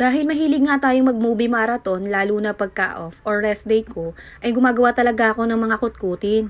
Dahil mahilig nga tayong mag-movie marathon, lalo na pagka-off or rest day ko, ay gumagawa talaga ako ng mga kutkutin.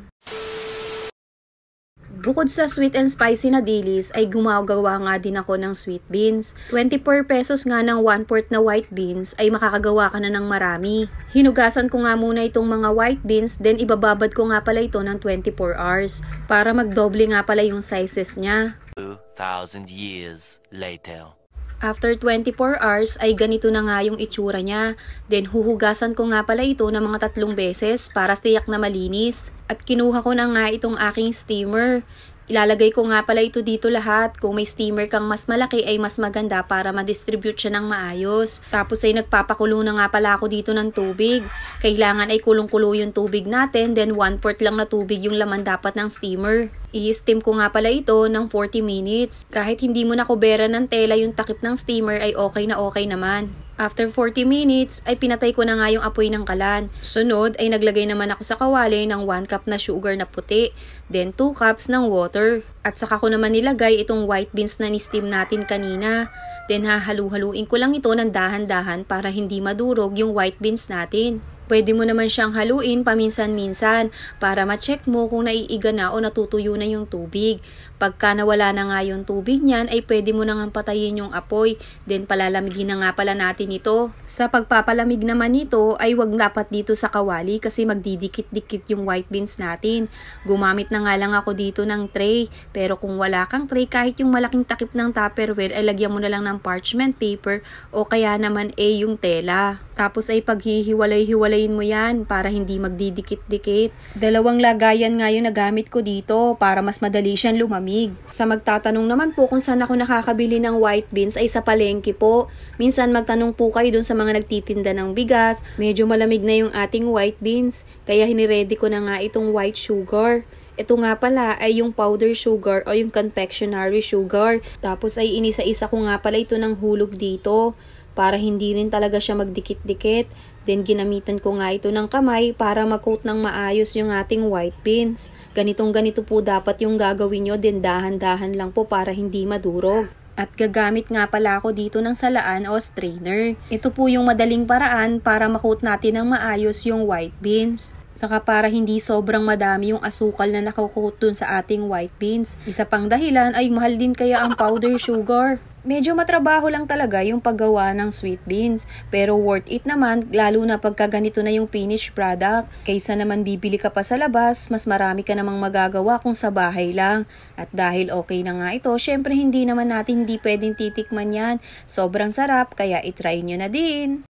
Bukod sa sweet and spicy na dilis, ay gumagawa nga din ako ng sweet beans. 24 pesos nga ng 1 fourth na white beans ay makakagawa ka na ng marami. Hinugasan ko nga muna itong mga white beans, then ibababad ko nga pala ito ng 24 hours para magdoble nga pala yung sizes niya. 2,000 years later. After 24 hours ay ganito na nga yung itsura niya. Then huhugasan ko nga pala ito ng mga tatlong beses para tiyak na malinis. At kinuha ko na nga itong aking steamer. Ilalagay ko nga pala ito dito lahat. Kung may steamer kang mas malaki ay mas maganda para ma-distribute siya ng maayos. Tapos ay nagpapakulo na nga pala ako dito ng tubig. Kailangan ay kulong-kulo yung tubig natin then 1 port lang na tubig yung laman dapat ng steamer. I-steam ko nga pala ito ng 40 minutes. Kahit hindi mo na nakubera ng tela yung takip ng steamer ay okay na okay naman. After 40 minutes ay pinatay ko na nga yung apoy ng kalan. Sunod ay naglagay naman ako sa kawali ng 1 cup na sugar na puti, then 2 cups ng water. At saka ko naman nilagay itong white beans na ni-steam natin kanina. Then hahalu-haluin ko lang ito ng dahan-dahan para hindi madurog yung white beans natin. Pwede mo naman siyang haluin paminsan-minsan para ma-check mo kung naiiga na o natutuyo na yung tubig. Pagka nawala na nga yung tubig niyan ay pwede mo nang patayin yung apoy. Then palalamigin na nga pala natin ito. Sa pagpapalamig naman nito ay wag dapat dito sa kawali kasi magdidikit-dikit yung white beans natin. Gumamit na nga lang ako dito ng tray. Pero kung wala kang tray kahit yung malaking takip ng tupperware ay lagyan mo na lang ng parchment paper o kaya naman eh, yung tela. Tapos ay paghihiwalay-hiwalayin mo yan para hindi magdidikit-dikit. Dalawang lagayan nga yung nagamit ko dito para mas madali siyang lumamig malamig. Sa magtatanong naman po kung saan ako nakakabili ng white beans ay sa palengke po. Minsan magtanong po kayo dun sa mga nagtitinda ng bigas. Medyo malamig na yung ating white beans. Kaya hiniready ko na nga itong white sugar. Ito nga pala ay yung powder sugar o yung confectionery sugar. Tapos ay inisa-isa ko nga pala ito ng hulog dito para hindi rin talaga siya magdikit-dikit. Then ginamitan ko nga ito ng kamay para mag-coat ng maayos yung ating white pins. Ganitong ganito po dapat yung gagawin nyo din dahan-dahan lang po para hindi madurog. At gagamit nga pala ako dito ng salaan o strainer. Ito po yung madaling paraan para makoat natin ng maayos yung white beans. Saka para hindi sobrang madami yung asukal na nakukot dun sa ating white beans. Isa pang dahilan ay mahal din kaya ang powder sugar. Medyo matrabaho lang talaga yung paggawa ng sweet beans, pero worth it naman lalo na pagka ganito na yung finished product. Kaysa naman bibili ka pa sa labas, mas marami ka namang magagawa kung sa bahay lang. At dahil okay na nga ito, syempre hindi naman natin hindi pwedeng titikman yan. Sobrang sarap, kaya itry nyo na din.